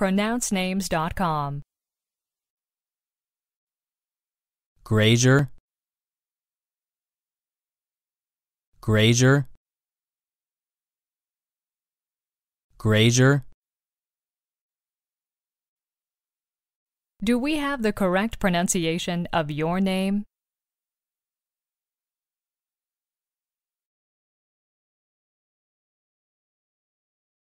pronouncenames.com. Grazier, Grazier, Grazier. Do we have the correct pronunciation of your name?